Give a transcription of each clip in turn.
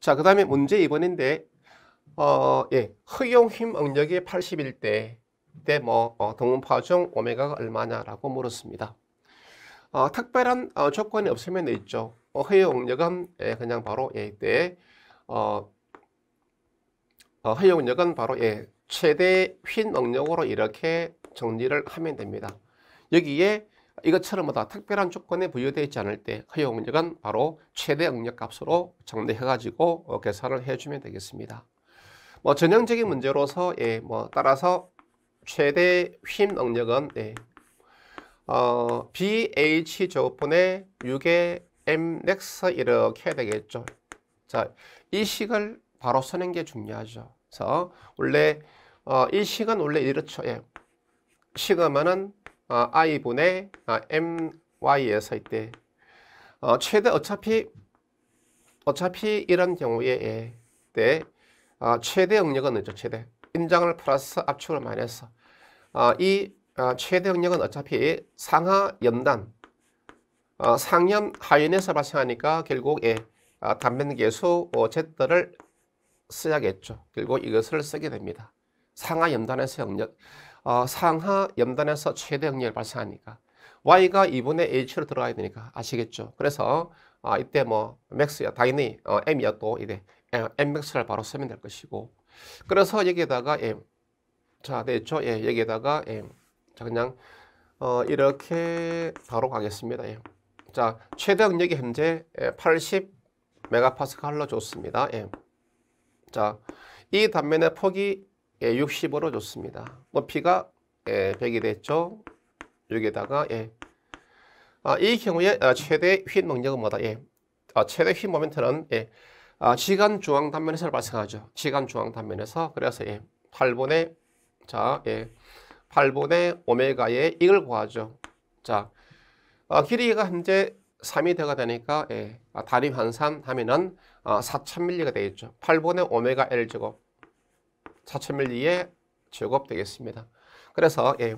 자, 그 다음에 문제 2번인데, 어, 예, 허용힘 응력이 81대, 때 뭐, 어, 동문파종 오메가가 얼마냐라고 물었습니다. 어, 특별한 어, 조건이 없으면 있죠. 어, 허용력은 예, 그냥 바로 예, 때 어, 어, 허용력은 바로 예, 최대 휜 응력으로 이렇게 정리를 하면 됩니다. 여기에 이것처럼 보다 특별한 조건에 부여되어 있지 않을 때 허용력은 바로 최대 응력값으로 정리해가지고 어, 계산을 해주면 되겠습니다. 뭐 전형적인 문제로서 예, 뭐 따라서 최대 휨 응력은 예, 어, BH 제곱분의 6의 mx 이렇게 되겠죠. 자, 이 식을 바로 쓰는 게 중요하죠. 그래서 원래 어, 이 식은 원래 이렇죠. 예. 식으면은 어, 아, i분의 my에서 어, 이때 어, 최대 어차피 어차피 이런 경우에 예, 때 어, 최대 응력은 뭐죠? 최대 인장을 플러스 압축을 많이너스 어, 이 어, 최대 응력은 어차피 상하 연단 어, 상염 하연에서 발생하니까 결국 예, 어, 단면계수 어, Z를 써야겠죠. 결국 이것을 쓰게 됩니다. 상하 연단에서 영역 어, 상하 염단에서 최대 응력을 발생하니까 Y가 2분의 H로 들어가야 되니까 아시겠죠? 그래서 어, 이때 뭐 맥스야 당연히 어, M이야 또 이래 어, M 맥스를 바로 쓰면 될 것이고 그래서 여기에다가 M 자 됐죠? 네, 예, 여기에다가 M 자 그냥 어, 이렇게 바로 가겠습니다. 예. 자, 최대 응력이 현재 80 메가파스칼로 좋습니다. M 자, 이 단면의 폭이 예, 60으로 줬습니다. 높이가 예, 100이 됐죠. 여기에다가 예. 아, 이 경우에 아, 최대 휜 능력은 뭐다? 예. 아, 최대 휜 모멘트는 예. 아, 지간 중앙 단면에서 발생하죠. 지간 중앙 단면에서 그래서 예. 8분의 자, 예. 8분의 오메가에 이걸 구하죠. 자, 아, 길이가 현재 3이 되가 되니까 예. 아, 단위 환산하면은 아, 4,000밀리가 되겠죠. 8분의 오메가 L 제곱 사천밀리에 제곱 되겠습니다. 그래서 예,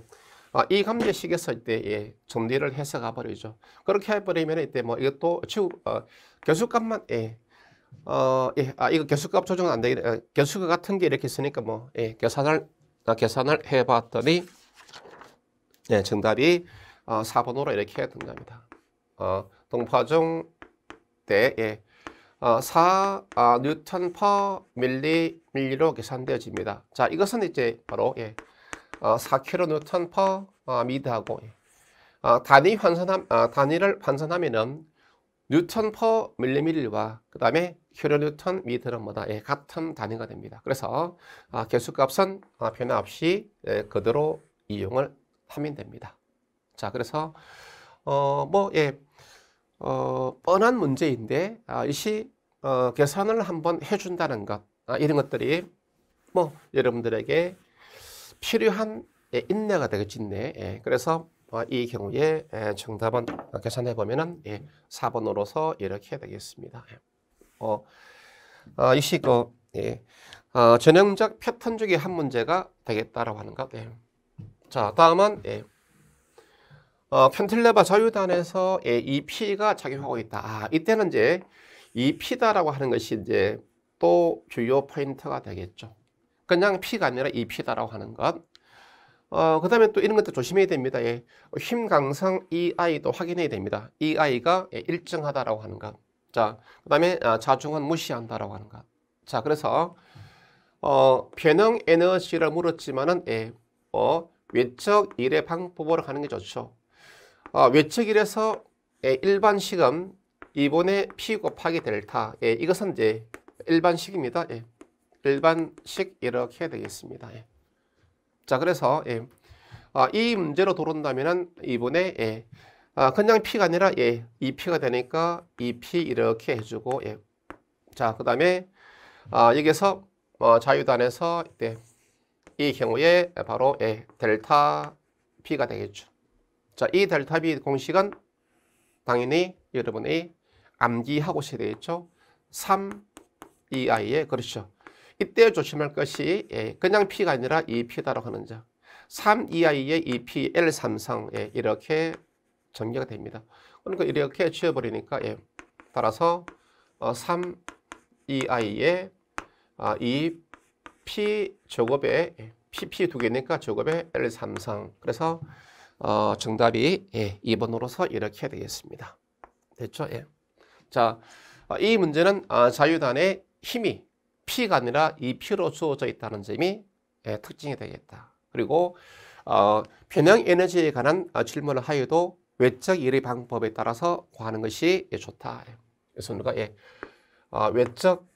아, 이 감제식에 서때 예, 정리를 해석해 버리죠. 그렇게 해버리면 이때 뭐 이것도 지우, 어, 교수값만 예, 어, 예, 아 이거 교수값 조정안 되긴 아, 어, 교수 같은 게 이렇게 있으니까 뭐 예, 계산을 아, 계산을 해봤더니 예, 정답이 어, 4번으로 이렇게 등장합니다. 어, 동파중 대 예, 4 어, 아, 뉴턴 퍼 밀리 밀리로 계산되어집니다. 자, 이것은 이제 바로 예, 4kg 어, 뉴턴 퍼 어, 미터하고 예. 단위 환산함 아, 단위를 환산하면은 뉴턴 퍼 밀리밀리와 그 다음에 킬로 뉴턴 미터는 뭐다 예, 같은 단위가 됩니다. 그래서 아, 개수값은 아, 변화 없이 예, 그대로 이용을 하면 됩니다. 자, 그래서 어 뭐 예. 어, 뻔한 문제인데 아, 이시 어, 계산을 한번 해준다는 것 아, 이런 것들이 뭐 여러분들에게 필요한 예, 인내가 되겠네. 예, 그래서 어, 이 경우에 예, 정답은 어, 계산해 보면은 예, 4번으로서 이렇게 되겠습니다. 예. 어, 어, 이시 그 예, 어, 전형적 패턴 중에 한 문제가 되겠다라고 하는 것. 예. 자, 다음은 예, 어, 펜틀레바 자유단에서 예, 이 P가 작용하고 있다. 아, 이때는 이제 이 P다라고 하는 것이 이제 또 주요 포인트가 되겠죠. 그냥 P가 아니라 이 P다라고 하는 것. 어, 그 다음에 또 이런 것도 조심해야 됩니다. 예. 힘 강성 EI도 확인해야 됩니다. EI가 예, 일정하다라고 하는 것. 자, 그 다음에 아, 자중은 무시한다라고 하는 것. 자, 그래서 어, 변형 에너지를 물었지만은 예, 어, 외적 일의 방법으로 가는 게 좋죠. 어, 외측일에서 일반식은 2분의 p 곱하기 델타 예, 이것은 이제 일반식입니다. 예, 일반식 이렇게 되겠습니다. 예. 자 그래서 예, 아, 이 문제로 돌아온다면 2분의 예, 아, 그냥 p가 아니라 2p가 되니까 2p 이렇게 해주고 자그 다음에 아, 여기서 어, 자유단에서 네, 이 경우에 바로 델타 p가 되겠죠. 자, 이 델타 B 공식은 당연히 여러분이 암기하고 있어야 되겠죠. 3 EI에 그렇죠. 이때 조심할 것이 예, 그냥 P가 아니라 EP다라고 하는 점. 3 EI에 EP L3성 예, 이렇게 전개가 됩니다. 그러니까 이렇게 지워버리니까 예, 따라서 어, 3 EI에 아, EP 제곱에 PP 예, 두 개니까 제곱에 L3성 그래서 어, 정답이 예, 2번으로서 이렇게 되겠습니다. 됐죠? 예. 자, 어, 이 문제는 아, 자유단의 힘이 P가 아니라 이 P로 주어져 있다는 점이 예, 특징이 되겠다. 그리고 어, 변형 에너지에 관한 어, 질문을 하여도 외적 일의 방법에 따라서 구하는 것이 예, 좋다. 예. 그래서 우리가 예, 어, 외적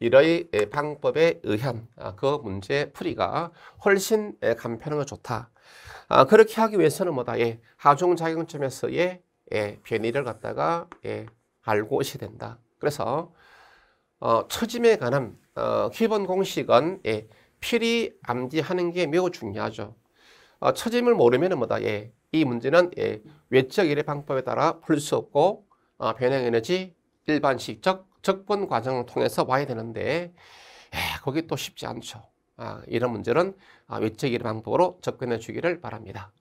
일의 예, 방법에 의한 아, 그 문제 풀이가 훨씬 예, 간편하고 좋다. 아, 그렇게 하기 위해서는 뭐다? 예, 하중작용점에서의 예, 예, 변이를 갖다가 예, 알고 오셔야 된다. 그래서 어, 처짐에 관한 어, 기본 공식은 예, 필히 암기하는 게 매우 중요하죠. 어, 처짐을 모르면 뭐다? 예, 이 문제는 예, 외적 일의 방법에 따라 풀 수 없고 어, 변형에너지 일반식 적, 적분 과정을 통해서 와야 되는데 예, 거기 또 쉽지 않죠. 아, 이런 문제는 아, 외척의 방법으로 접근해 주기를 바랍니다.